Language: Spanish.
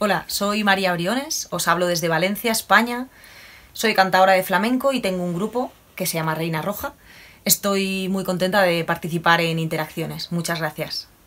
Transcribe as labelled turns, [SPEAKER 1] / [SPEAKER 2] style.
[SPEAKER 1] Hola, soy María Briones, os hablo desde Valencia, España. Soy cantadora de flamenco y tengo un grupo que se llama Reina Roja. Estoy muy contenta de participar en Interacciones. Muchas gracias.